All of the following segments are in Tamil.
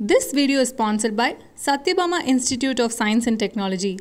This video is sponsored by Satyabama Institute of Science and Technology.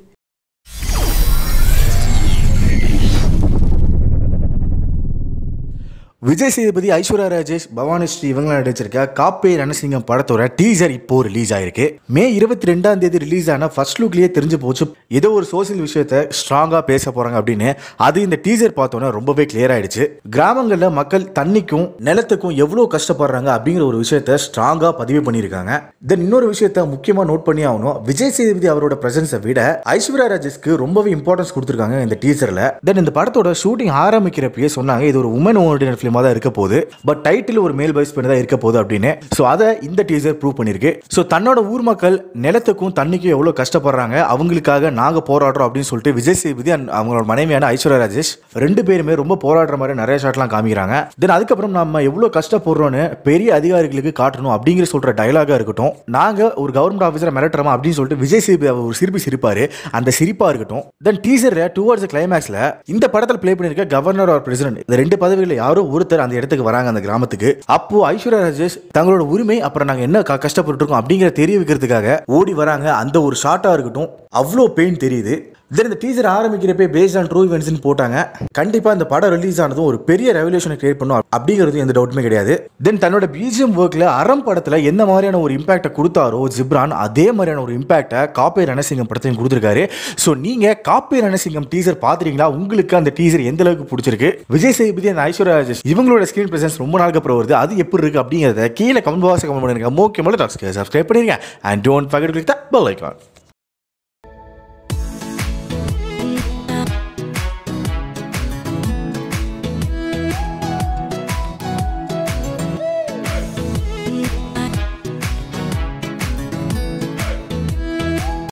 Vijay Sethupathi Aishwarya Rajesh Bhavani Sri இவங்க நடிச்சிருக்க காப்பே ரணசிங்கம் படத்தோட டீசர் இப்போ ரிலீஸ் ஆயிருக்கு மே இருபத்தி ரெண்டாம் தேதி ரிலீஸ் ஆன ஃபர்ஸ்ட் லுக்லயே தெரிஞ்சு போச்சு ஏதோ ஒரு சோசியல் விஷயத்த ஸ்ட்ராங்கா பேச போறாங்க அப்படின்னு அது இந்த டீசர் பார்த்தோன்னே ரொம்பவே கிளியர் ஆயிடுச்சு கிராமங்களில் மக்கள் தண்ணிக்கும் நிலத்துக்கும் எவ்வளோ கஷ்டப்படுறாங்க அப்படிங்கிற ஒரு விஷயத்த ஸ்ட்ராங்கா பதிவு பண்ணியிருக்காங்க தென் இன்னொரு விஷயத்த முக்கியமா நோட் பண்ணி ஆகணும் விஜய் சேதுபதி அவரோட பிரசன்ஸை விட ஐஸ்வர்யா ராஜேஷ்க்கு ரொம்பவே இம்பார்ட்டன்ஸ் கொடுத்துருக்காங்க இந்த டீசர்ல தென் இந்த படத்தோட ஷூட்டிங் ஆரம்பிக்கிறப்பயே சொன்னாங்க இது ஒரு உமன் ஓரியன்ட் ஃபிலிம் படமாக தான் இருக்க போகுது பட் டைட்டில் ஒரு மேல் வயசு பண்ணி தான் இருக்க போகுது அப்படின்னு ஸோ அதை இந்த டீசர் ப்ரூவ் பண்ணியிருக்கு ஸோ தன்னோட ஊர் மக்கள் நிலத்துக்கும் தண்ணிக்கும் எவ்வளோ கஷ்டப்படுறாங்க அவங்களுக்காக நாங்கள் போராடுறோம் அப்படின்னு சொல்லிட்டு விஜய் சேதுபதி அவங்களோட மனைவியான ஐஸ்வர்யா ராஜேஷ் ரெண்டு பேருமே ரொம்ப போராடுற மாதிரி நிறைய ஷாட்லாம் காமிக்கிறாங்க தென் அதுக்கப்புறம் நம்ம எவ்வளோ கஷ்டப்படுறோன்னு பெரிய அதிகாரிகளுக்கு காட்டணும் அப்படிங்கிற சொல்கிற டைலாகாக இருக்கட்டும் நாங்கள் ஒரு கவர்மெண்ட் ஆஃபீஸரை மிரட்டுறோமா அப்படின்னு சொல்லிட்டு விஜய் சேதுபதி ஒரு சிரிப்பு சிரிப்பார் அந்த சிரிப்பாக இருக்கட்டும் தென் டீசரில் டுவர்ட்ஸ் கிளைமேக்ஸில் இந்த படத்தில் பிளே பண்ணியிருக்க கவர்னர் ஆர் பிரசிடென்ட் இந்த ரெண்டு பதவிகளை யாரோ ஒரு ஒருத்தர் அந்த இடத்துக்கு வராங்க அந்த கிராமத்துக்கு அப்போ ஐஸ்வர்யா ராஜேஷ் தங்களோட உரிமை அப்புறம் நாங்கள் என்ன கஷ்டப்பட்டு இருக்கோம் அப்படிங்கிற தெரிவிக்கிறதுக்காக ஓடி வராங்க அந்த ஒரு ஷார்ட்டா இருக்கட்டும் அவ்வளோ பெயின் தெரியுது தென் இந்த டீசர் ஆரம்பிக்கிறப்பே பேஸ்ட் ஆன் ட்ரூ இவெண்ட்ஸ்னு போட்டாங்க கண்டிப்பாக இந்த படம் ரிலீஸ் ஆனதும் ஒரு பெரிய ரெவல்யூஷனை கிரியேட் பண்ணும் அப்படிங்கிறது எந்த டவுட்டுமே கிடையாது தென் தன்னோட பிஜிஎம் ஒர்க்கில் அறம் படத்தில் எந்த மாதிரியான ஒரு இம்பாக்டை கொடுத்தாரோ ஜிப்ரான் அதே மாதிரியான ஒரு இம்பாக்டை காப்பை ரணசிங்கம் படத்தையும் கொடுத்துருக்காரு ஸோ நீங்கள் காப்பை ரணசிங்கம் டீசர் பார்த்துறீங்களா உங்களுக்கு அந்த டீசர் எந்த அளவுக்கு பிடிச்சிருக்கு விஜய் சேதுபதி அந்த ஐஸ்வர்யா ராஜேஷ் இவங்களோட ஸ்கிரீன் பிரசன்ஸ் ரொம்ப நாளுக்கு அப்புறம் வருது அது எப்படி இருக்குது அப்படிங்கிறத கீழே கமெண்ட் பாக்ஸ் கமெண்ட் பண்ணிருங்க முக்கியமான சப்ஸ்கிரைப் பண்ணிருங்க and don't forget click the bell